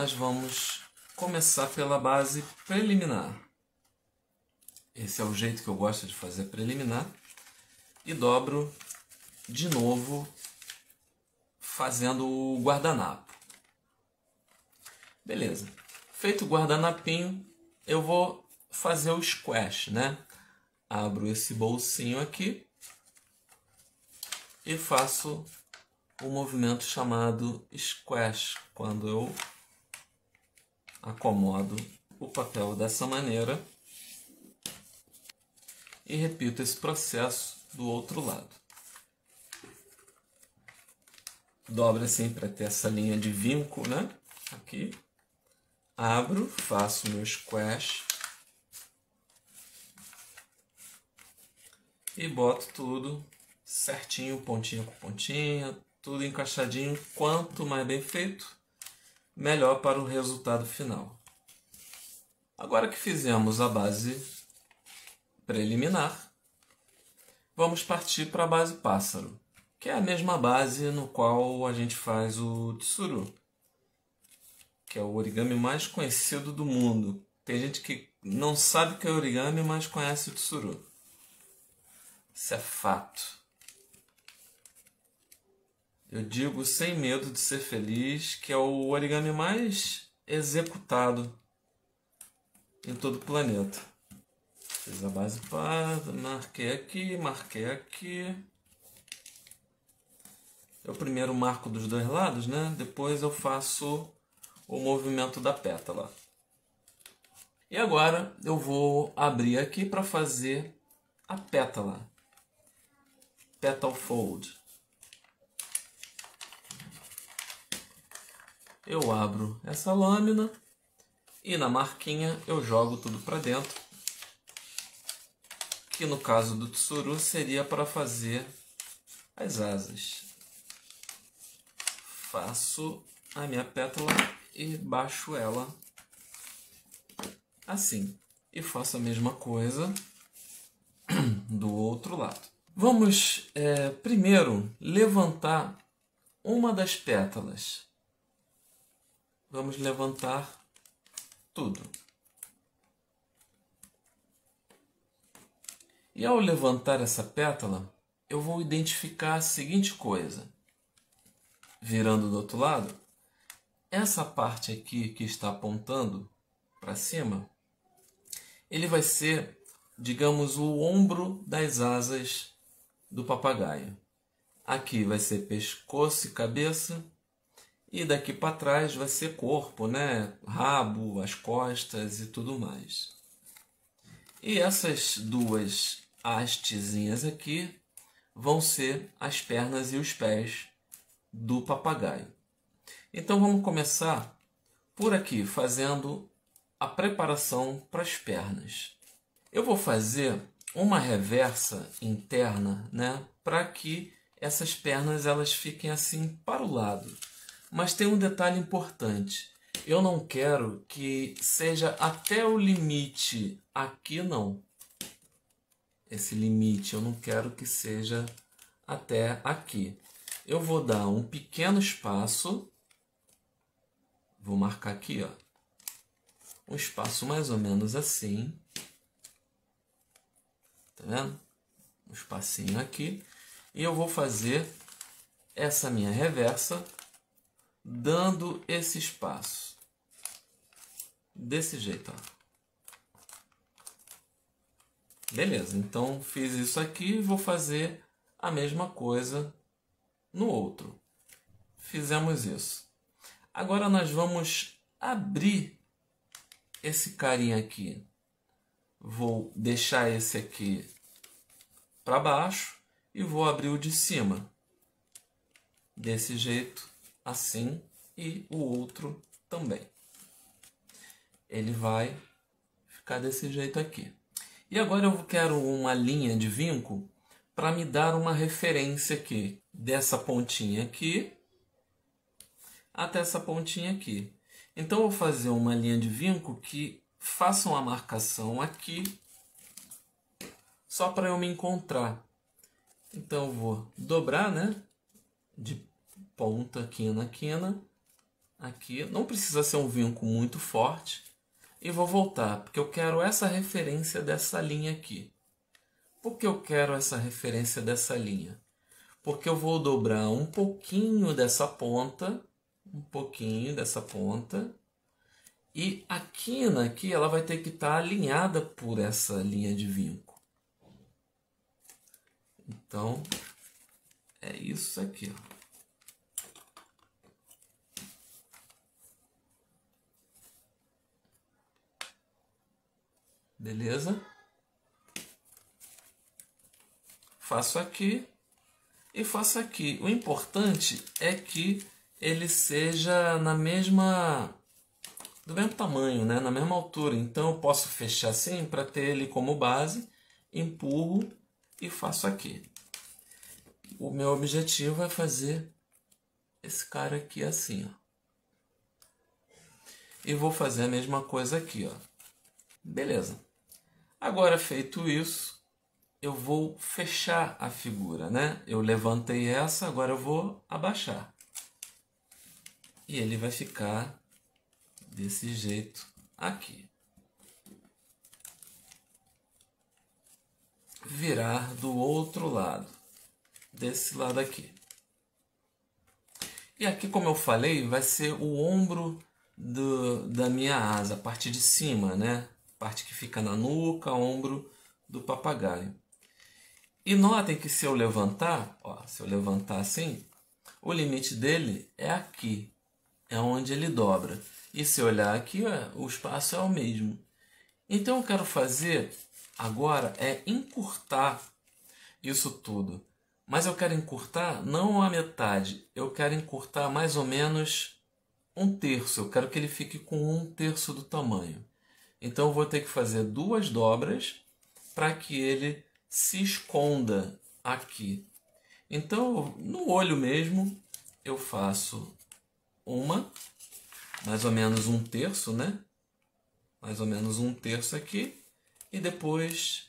nós vamos começar pela base preliminar. Esse é o jeito que eu gosto de fazer preliminar. E dobro de novo fazendo o guardanapo. Beleza. Feito o guardanapinho, eu vou fazer o squash, né? Abro esse bolsinho aqui e faço o um movimento chamado squash, quando eu acomodo o papel dessa maneira e repito esse processo do outro lado. Dobra sempre até essa linha de vinco, né? Aqui. Abro, faço meu squash. E boto tudo certinho, pontinha com pontinha, tudo encaixadinho. Quanto mais bem feito, melhor para o resultado final. Agora que fizemos a base preliminar, vamos partir para a base pássaro, que é a mesma base no qual a gente faz o tsuru, que é o origami mais conhecido do mundo. Tem gente que não sabe o que é origami, mas conhece o tsuru. Isso é fato. Eu digo sem medo de ser feliz, que é o origami mais executado em todo o planeta. Fiz a base para marquei aqui, marquei aqui. Eu é primeiro marco dos dois lados, né? Depois eu faço o movimento da pétala. E agora eu vou abrir aqui para fazer a pétala. Petal fold. eu abro essa lâmina e na marquinha eu jogo tudo para dentro. Que no caso do tsuru seria para fazer as asas. Faço a minha pétala e baixo ela assim. E faço a mesma coisa do outro lado. Vamos é, primeiro levantar uma das pétalas Vamos levantar tudo. E ao levantar essa pétala, eu vou identificar a seguinte coisa. Virando do outro lado, essa parte aqui que está apontando para cima, ele vai ser, digamos, o ombro das asas do papagaio. Aqui vai ser pescoço e cabeça, e daqui para trás vai ser corpo, né? Rabo, as costas e tudo mais. E essas duas hastezinhas aqui vão ser as pernas e os pés do papagaio. Então vamos começar por aqui, fazendo a preparação para as pernas. Eu vou fazer uma reversa interna, né, para que essas pernas elas fiquem assim para o lado. Mas tem um detalhe importante. Eu não quero que seja até o limite aqui, não. Esse limite eu não quero que seja até aqui. Eu vou dar um pequeno espaço. Vou marcar aqui, ó. Um espaço mais ou menos assim. Tá vendo? Um espacinho aqui. E eu vou fazer essa minha reversa dando esse espaço. Desse jeito, ó. Beleza, então fiz isso aqui, vou fazer a mesma coisa no outro. Fizemos isso. Agora nós vamos abrir esse carinha aqui. Vou deixar esse aqui para baixo e vou abrir o de cima. Desse jeito assim e o outro também. Ele vai ficar desse jeito aqui. E agora eu quero uma linha de vinco para me dar uma referência aqui, dessa pontinha aqui até essa pontinha aqui. Então eu vou fazer uma linha de vinco que faça uma marcação aqui só para eu me encontrar. Então eu vou dobrar, né? De ponta aqui na quina aqui não precisa ser um vinco muito forte e vou voltar porque eu quero essa referência dessa linha aqui por que eu quero essa referência dessa linha porque eu vou dobrar um pouquinho dessa ponta um pouquinho dessa ponta e a quina aqui ela vai ter que estar tá alinhada por essa linha de vinco. Então, é isso aqui. Ó. Beleza? Faço aqui e faço aqui. O importante é que ele seja na mesma do mesmo tamanho, né? na mesma altura. Então eu posso fechar assim para ter ele como base, empurro e faço aqui. O meu objetivo é fazer esse cara aqui assim. Ó. E vou fazer a mesma coisa aqui. ó. Beleza. Agora feito isso, eu vou fechar a figura, né? Eu levantei essa, agora eu vou abaixar. E ele vai ficar desse jeito aqui. Virar do outro lado, desse lado aqui. E aqui, como eu falei, vai ser o ombro do, da minha asa, a parte de cima, né? parte que fica na nuca, ombro do papagaio. E notem que se eu levantar, ó, se eu levantar assim, o limite dele é aqui, é onde ele dobra. E se eu olhar aqui, ó, o espaço é o mesmo. Então eu quero fazer agora é encurtar isso tudo. Mas eu quero encurtar não a metade, eu quero encurtar mais ou menos um terço. Eu quero que ele fique com um terço do tamanho. Então eu vou ter que fazer duas dobras para que ele se esconda aqui. Então, no olho mesmo, eu faço uma, mais ou menos um terço, né? Mais ou menos um terço aqui, e depois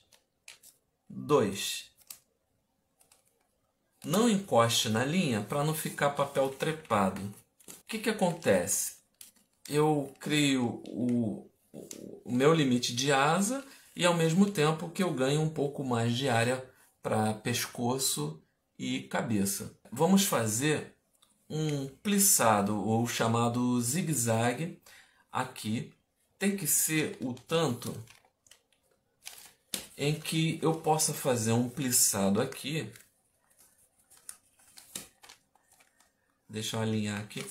dois. Não encoste na linha para não ficar papel trepado. O que, que acontece? Eu crio o o meu limite de asa e ao mesmo tempo que eu ganho um pouco mais de área para pescoço e cabeça. Vamos fazer um plissado ou chamado zigue-zague aqui. Tem que ser o tanto em que eu possa fazer um plissado aqui. Deixa eu alinhar aqui.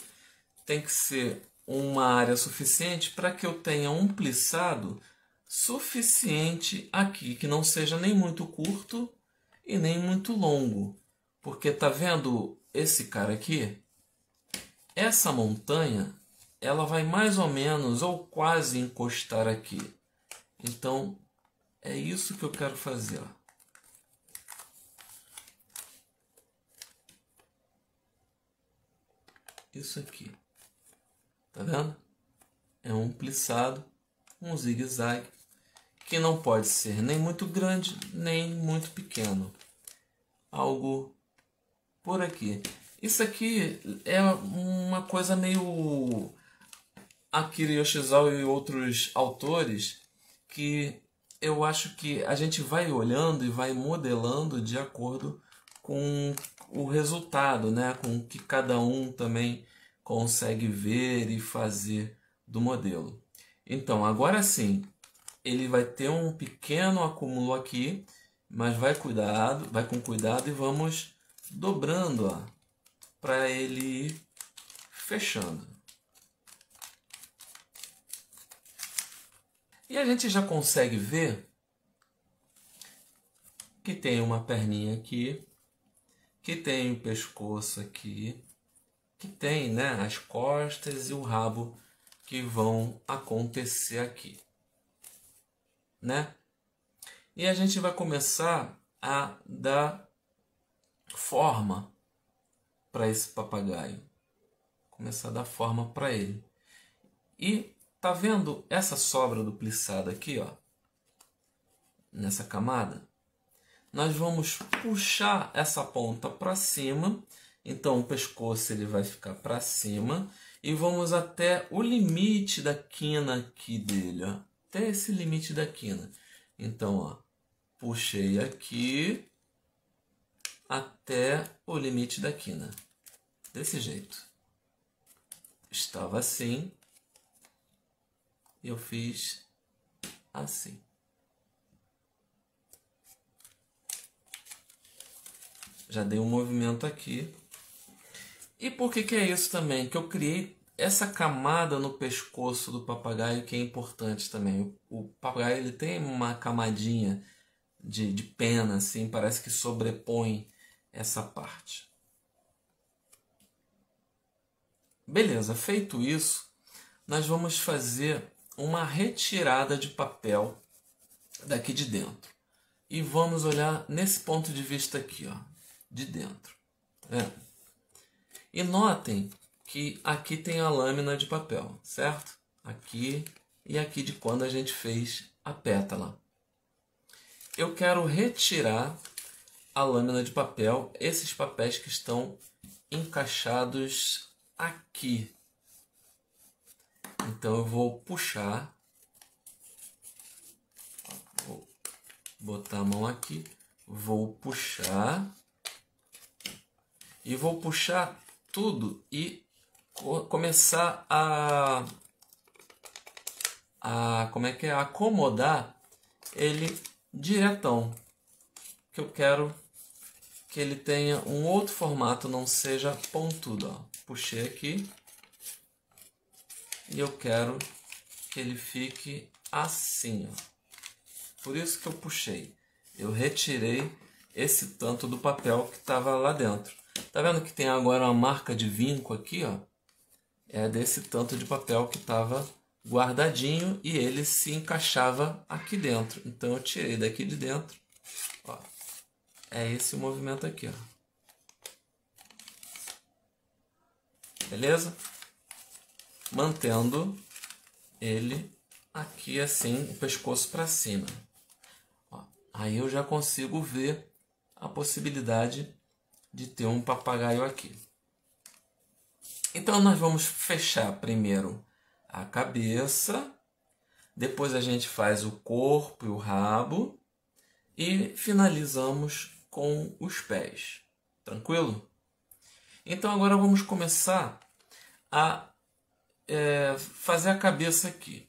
Tem que ser uma área suficiente para que eu tenha um plissado suficiente aqui, que não seja nem muito curto e nem muito longo. Porque tá vendo esse cara aqui? Essa montanha, ela vai mais ou menos ou quase encostar aqui. Então, é isso que eu quero fazer. Ó. Isso aqui. Tá vendo? É um plissado, um zigue-zague, que não pode ser nem muito grande, nem muito pequeno. Algo por aqui. Isso aqui é uma coisa meio Akira Yoshizawa e outros autores que eu acho que a gente vai olhando e vai modelando de acordo com o resultado, né? Com o que cada um também consegue ver e fazer do modelo. Então, agora sim, ele vai ter um pequeno acúmulo aqui, mas vai cuidado, vai com cuidado e vamos dobrando, para ele ir fechando. E a gente já consegue ver que tem uma perninha aqui, que tem o um pescoço aqui, que tem né, as costas e o rabo que vão acontecer aqui. Né? E a gente vai começar a dar forma para esse papagaio. Começar a dar forma para ele. E tá vendo essa sobra dupliçada aqui, ó? Nessa camada? Nós vamos puxar essa ponta para cima então o pescoço ele vai ficar para cima e vamos até o limite da quina aqui dele, ó. Até esse limite da quina. Então, ó, puxei aqui até o limite da quina. Desse jeito. Estava assim. E eu fiz assim. Já dei um movimento aqui e por que, que é isso também? Que eu criei essa camada no pescoço do papagaio que é importante também. O, o papagaio ele tem uma camadinha de, de pena, assim, parece que sobrepõe essa parte. Beleza, feito isso, nós vamos fazer uma retirada de papel daqui de dentro. E vamos olhar nesse ponto de vista aqui, ó, de dentro. Tá vendo? E notem que aqui tem a lâmina de papel, certo? Aqui e aqui de quando a gente fez a pétala. Eu quero retirar a lâmina de papel, esses papéis que estão encaixados aqui. Então eu vou puxar, vou botar a mão aqui, vou puxar e vou puxar tudo e co começar a, a como é que é acomodar ele diretão que eu quero que ele tenha um outro formato não seja pontudo ó. puxei aqui e eu quero que ele fique assim ó. por isso que eu puxei eu retirei esse tanto do papel que estava lá dentro Tá vendo que tem agora uma marca de vinco aqui, ó? É desse tanto de papel que estava guardadinho e ele se encaixava aqui dentro. Então eu tirei daqui de dentro, ó. É esse movimento aqui, ó. Beleza? Mantendo ele aqui assim, o pescoço para cima. Ó, aí eu já consigo ver a possibilidade de ter um papagaio aqui. Então nós vamos fechar primeiro a cabeça, depois a gente faz o corpo e o rabo e finalizamos com os pés. Tranquilo? Então agora vamos começar a é, fazer a cabeça aqui.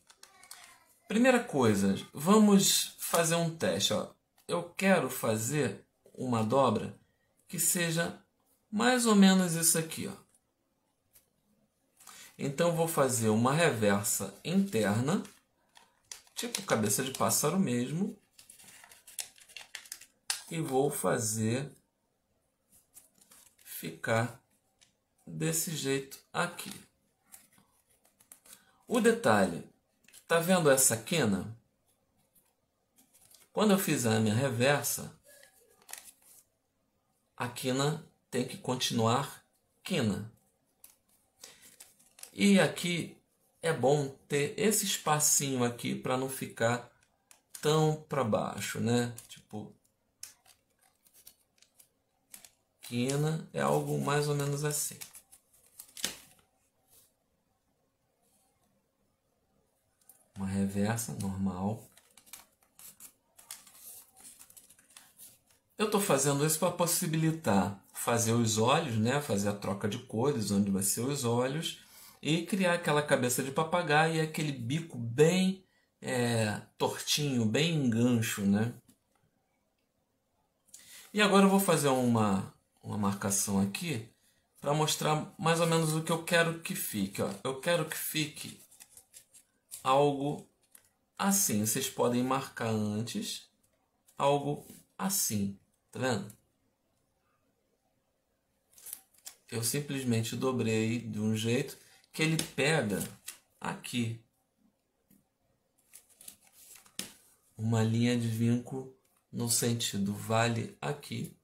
Primeira coisa, vamos fazer um teste. Ó. Eu quero fazer uma dobra que seja mais ou menos isso aqui. Ó. Então vou fazer uma reversa interna, tipo cabeça de pássaro mesmo, e vou fazer ficar desse jeito aqui. O detalhe, tá vendo essa quina? Quando eu fizer a minha reversa, a quina tem que continuar quina. E aqui é bom ter esse espacinho aqui para não ficar tão para baixo, né? Tipo quina é algo mais ou menos assim. Uma reversa normal. Eu estou fazendo isso para possibilitar fazer os olhos, né? fazer a troca de cores, onde vai ser os olhos, e criar aquela cabeça de papagaio e aquele bico bem é, tortinho, bem engancho. Né? E agora eu vou fazer uma, uma marcação aqui para mostrar mais ou menos o que eu quero que fique. Ó. Eu quero que fique algo assim. Vocês podem marcar antes algo assim. Tá vendo? Eu simplesmente dobrei de um jeito que ele pega aqui uma linha de vinco no sentido vale aqui.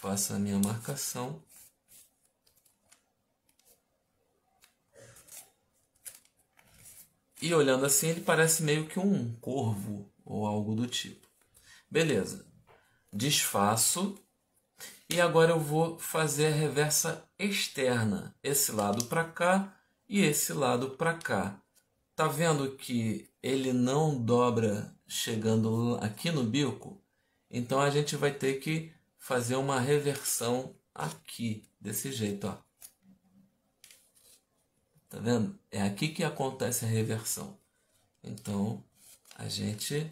Faço a minha marcação. E olhando assim, ele parece meio que um corvo ou algo do tipo. Beleza desfaço e agora eu vou fazer a reversa externa, esse lado para cá e esse lado para cá. Tá vendo que ele não dobra chegando aqui no bico? Então a gente vai ter que fazer uma reversão aqui, desse jeito, ó. Tá vendo? É aqui que acontece a reversão. Então a gente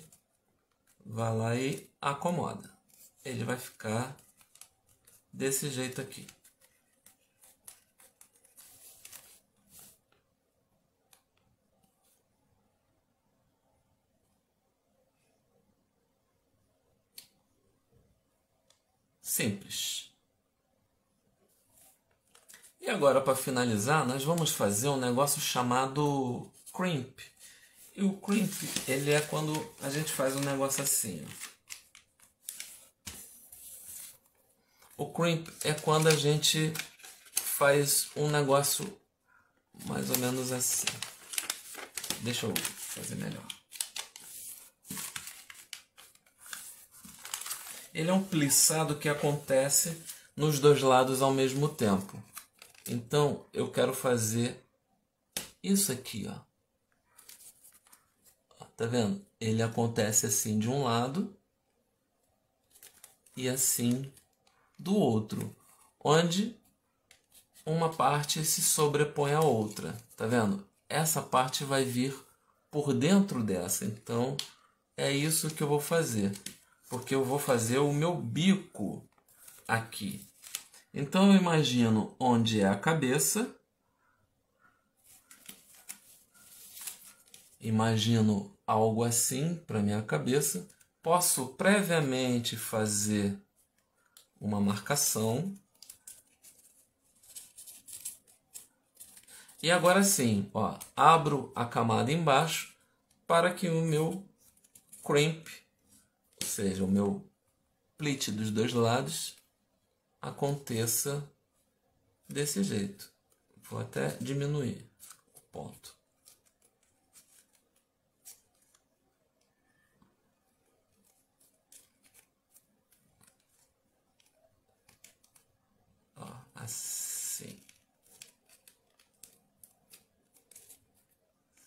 vai lá e acomoda ele vai ficar desse jeito aqui. Simples. E agora, para finalizar, nós vamos fazer um negócio chamado crimp. E o crimp, ele é quando a gente faz um negócio assim, ó. O crimp é quando a gente faz um negócio mais ou menos assim. Deixa eu fazer melhor. Ele é um plissado que acontece nos dois lados ao mesmo tempo. Então eu quero fazer isso aqui, ó. Tá vendo? Ele acontece assim de um lado e assim do outro, onde uma parte se sobrepõe à outra, tá vendo? Essa parte vai vir por dentro dessa, então é isso que eu vou fazer, porque eu vou fazer o meu bico aqui. Então eu imagino onde é a cabeça, imagino algo assim para minha cabeça, posso previamente fazer uma marcação. E agora sim, ó, abro a camada embaixo para que o meu crimp, ou seja, o meu plit dos dois lados, aconteça desse jeito. Vou até diminuir o ponto.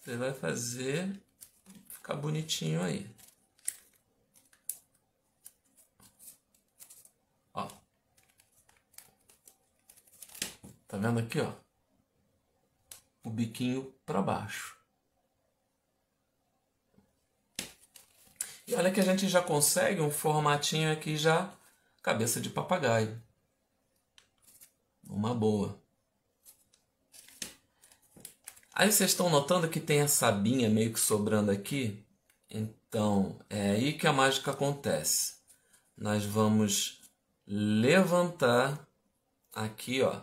Você vai fazer ficar bonitinho aí. Ó. Tá vendo aqui, ó? O biquinho para baixo. E olha que a gente já consegue um formatinho aqui já cabeça de papagaio. Uma boa. Aí vocês estão notando que tem essa abinha meio que sobrando aqui? Então, é aí que a mágica acontece. Nós vamos levantar aqui, ó.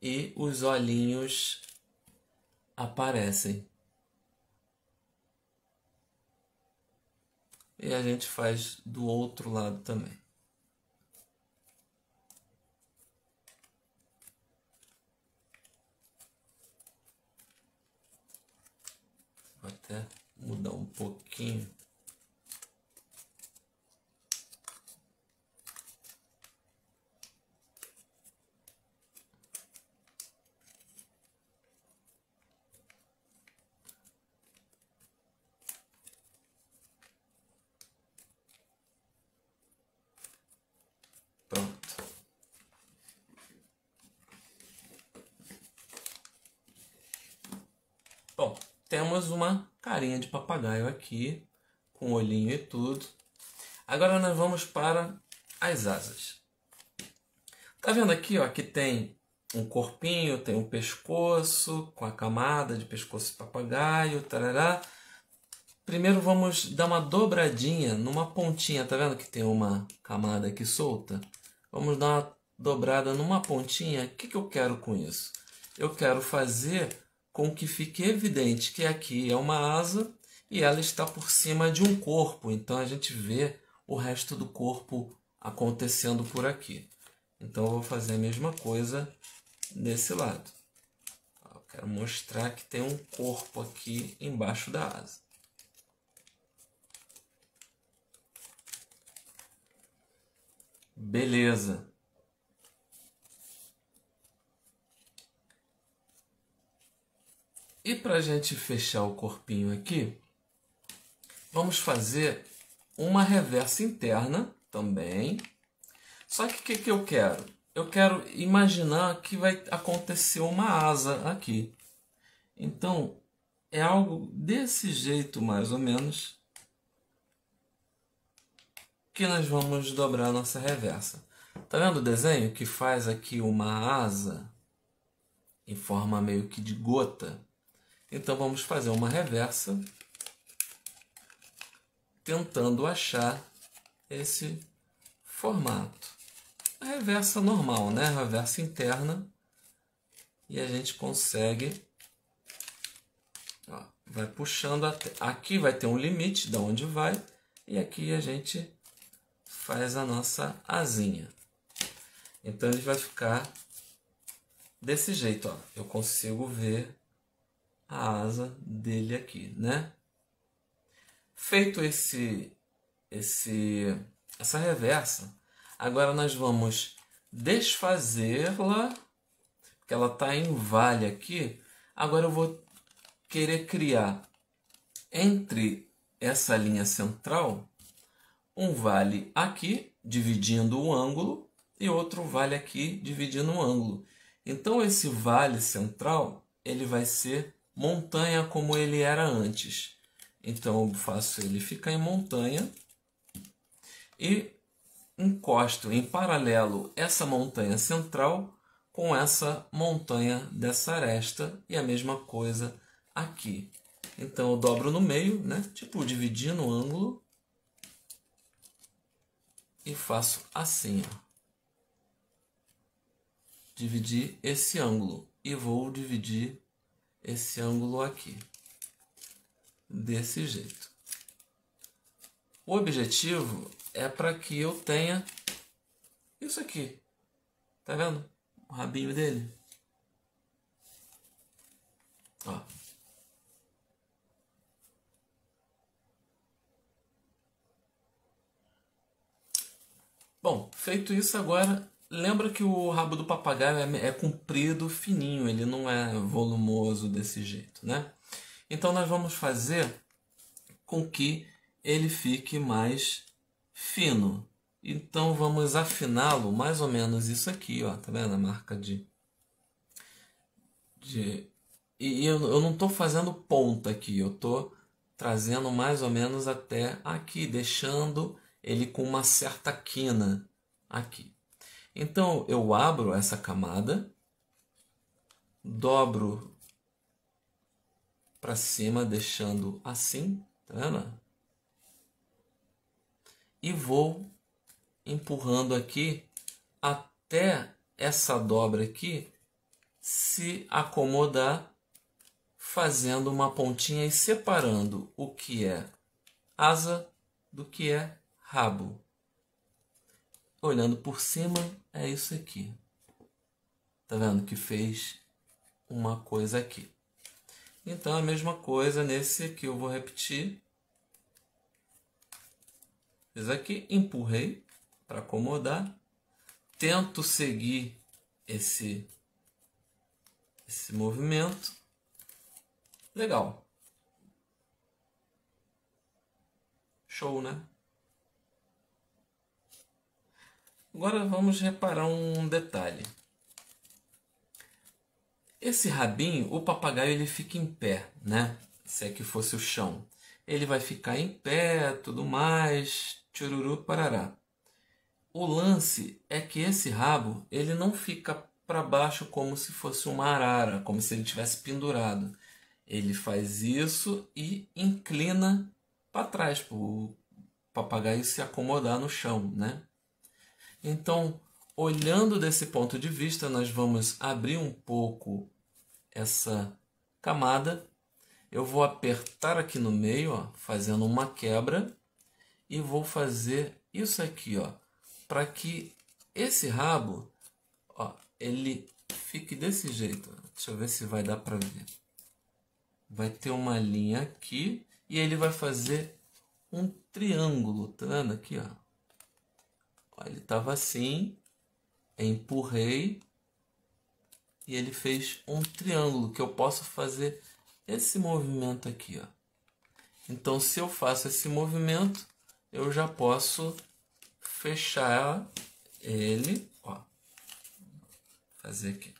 E os olhinhos aparecem. E a gente faz do outro lado também. até mudar um pouquinho Temos uma carinha de papagaio aqui, com olhinho e tudo. Agora nós vamos para as asas. Tá vendo aqui, ó, que tem um corpinho, tem um pescoço, com a camada de pescoço de papagaio, tarará. Primeiro vamos dar uma dobradinha numa pontinha, tá vendo que tem uma camada aqui solta? Vamos dar uma dobrada numa pontinha. O que, que eu quero com isso? Eu quero fazer com que fique evidente que aqui é uma asa e ela está por cima de um corpo, então a gente vê o resto do corpo acontecendo por aqui. Então eu vou fazer a mesma coisa desse lado. Eu quero mostrar que tem um corpo aqui embaixo da asa. Beleza. E para a gente fechar o corpinho aqui, vamos fazer uma reversa interna também. Só que o que, que eu quero? Eu quero imaginar que vai acontecer uma asa aqui. Então, é algo desse jeito, mais ou menos, que nós vamos dobrar nossa reversa. Tá vendo o desenho que faz aqui uma asa em forma meio que de gota? Então vamos fazer uma reversa tentando achar esse formato. A reversa normal, né? A reversa interna. E a gente consegue. Ó, vai puxando até. Aqui vai ter um limite de onde vai. E aqui a gente faz a nossa asinha. Então ele vai ficar desse jeito, ó. Eu consigo ver a asa dele aqui, né? Feito esse, esse, essa reversa, agora nós vamos desfazê-la, porque ela está em vale aqui. Agora eu vou querer criar entre essa linha central um vale aqui, dividindo o ângulo, e outro vale aqui, dividindo o ângulo. Então esse vale central ele vai ser montanha como ele era antes. Então eu faço ele ficar em montanha e encosto em paralelo essa montanha central com essa montanha dessa aresta e a mesma coisa aqui. Então eu dobro no meio, né? Tipo dividindo o ângulo e faço assim, ó. Dividir esse ângulo e vou dividir esse ângulo aqui, desse jeito. O objetivo é para que eu tenha isso aqui, tá vendo? O rabinho dele. Ó. Bom, feito isso agora, Lembra que o rabo do papagaio é, é comprido, fininho, ele não é volumoso desse jeito, né? Então nós vamos fazer com que ele fique mais fino. Então vamos afiná-lo mais ou menos isso aqui, ó, tá vendo a marca de de e eu, eu não estou fazendo ponta aqui, eu estou trazendo mais ou menos até aqui, deixando ele com uma certa quina aqui. Então eu abro essa camada, dobro para cima, deixando assim, tá vendo? E vou empurrando aqui até essa dobra aqui se acomodar, fazendo uma pontinha e separando o que é asa do que é rabo. Olhando por cima é isso aqui. Tá vendo que fez uma coisa aqui. Então, a mesma coisa nesse aqui, eu vou repetir. Fiz aqui, empurrei para acomodar. Tento seguir esse, esse movimento. Legal. Show, né? Agora vamos reparar um detalhe. Esse rabinho, o papagaio ele fica em pé, né? Se é que fosse o chão. Ele vai ficar em pé, tudo mais, tchururu parará. O lance é que esse rabo, ele não fica para baixo como se fosse uma arara, como se ele tivesse pendurado. Ele faz isso e inclina para trás, para o papagaio se acomodar no chão, né? Então, olhando desse ponto de vista, nós vamos abrir um pouco essa camada. Eu vou apertar aqui no meio, ó, fazendo uma quebra, e vou fazer isso aqui, ó, para que esse rabo, ó, ele fique desse jeito. Deixa eu ver se vai dar para ver. Vai ter uma linha aqui e ele vai fazer um triângulo, tá vendo aqui, ó? Ele estava assim, empurrei e ele fez um triângulo que eu posso fazer esse movimento aqui, ó. Então, se eu faço esse movimento, eu já posso fechar ele, ó. Fazer aqui.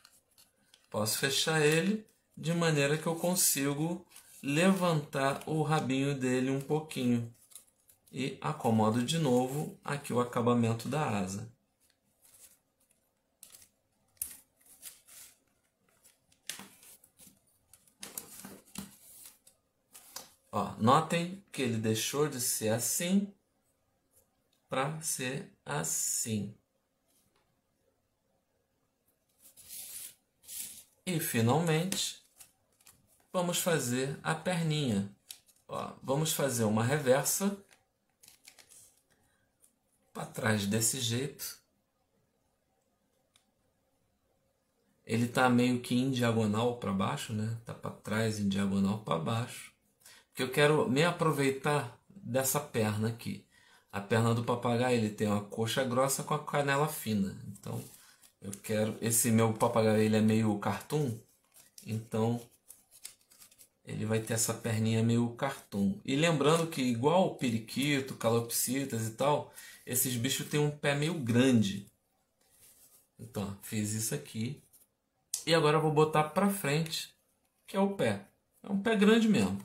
Posso fechar ele de maneira que eu consigo levantar o rabinho dele um pouquinho e acomodo de novo aqui o acabamento da asa. Ó, notem que ele deixou de ser assim para ser assim. E finalmente, vamos fazer a perninha. Ó, vamos fazer uma reversa para trás desse jeito. Ele tá meio que em diagonal para baixo, né? Tá para trás em diagonal para baixo. Porque eu quero me aproveitar dessa perna aqui. A perna do papagaio, ele tem uma coxa grossa com a canela fina. Então, eu quero esse meu papagaio, ele é meio cartoon, então ele vai ter essa perninha meio cartoon. E lembrando que igual o periquito, calopsitas e tal, esses bichos têm um pé meio grande. Então, fiz isso aqui. E agora vou botar para frente, que é o pé. É um pé grande mesmo.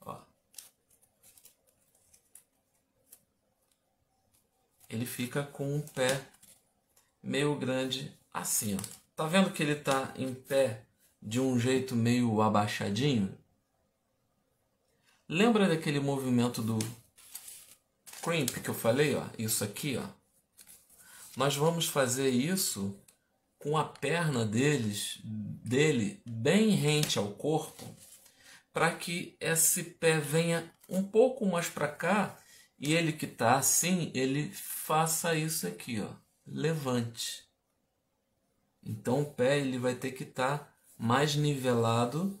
Ó. Ele fica com um pé meio grande assim, ó. Tá vendo que ele tá em pé de um jeito meio abaixadinho? Lembra daquele movimento do crimp que eu falei, ó, isso aqui, ó, nós vamos fazer isso com a perna deles, dele bem rente ao corpo, para que esse pé venha um pouco mais para cá e ele que está assim, ele faça isso aqui, ó, levante. Então o pé ele vai ter que estar tá mais nivelado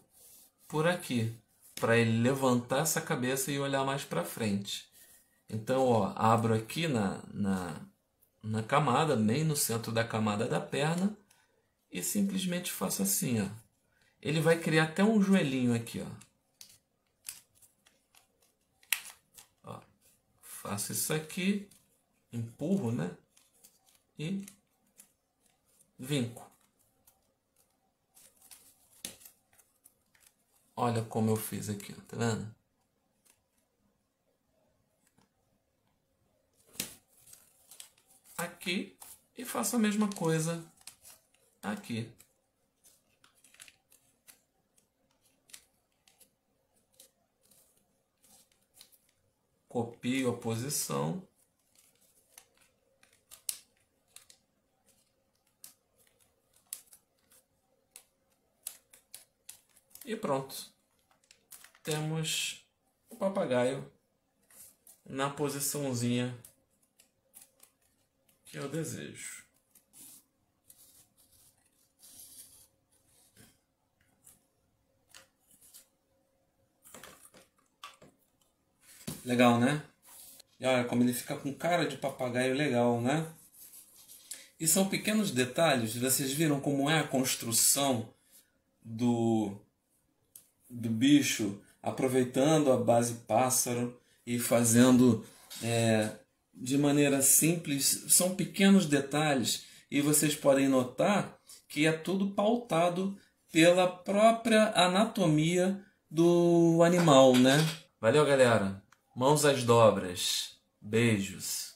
por aqui, para ele levantar essa cabeça e olhar mais para frente. Então, ó, abro aqui na, na, na camada, bem no centro da camada da perna, e simplesmente faço assim, ó. Ele vai criar até um joelhinho aqui, ó. ó faço isso aqui, empurro, né? E vinco. Olha como eu fiz aqui, ó, tá vendo? aqui e faço a mesma coisa aqui. Copio a posição. E pronto. Temos o papagaio na posiçãozinha que é o desejo. Legal, né? E olha como ele fica com cara de papagaio legal, né? E são pequenos detalhes, vocês viram como é a construção do, do bicho aproveitando a base pássaro e fazendo é, de maneira simples, são pequenos detalhes e vocês podem notar que é tudo pautado pela própria anatomia do animal, né? Valeu, galera. Mãos às dobras. Beijos.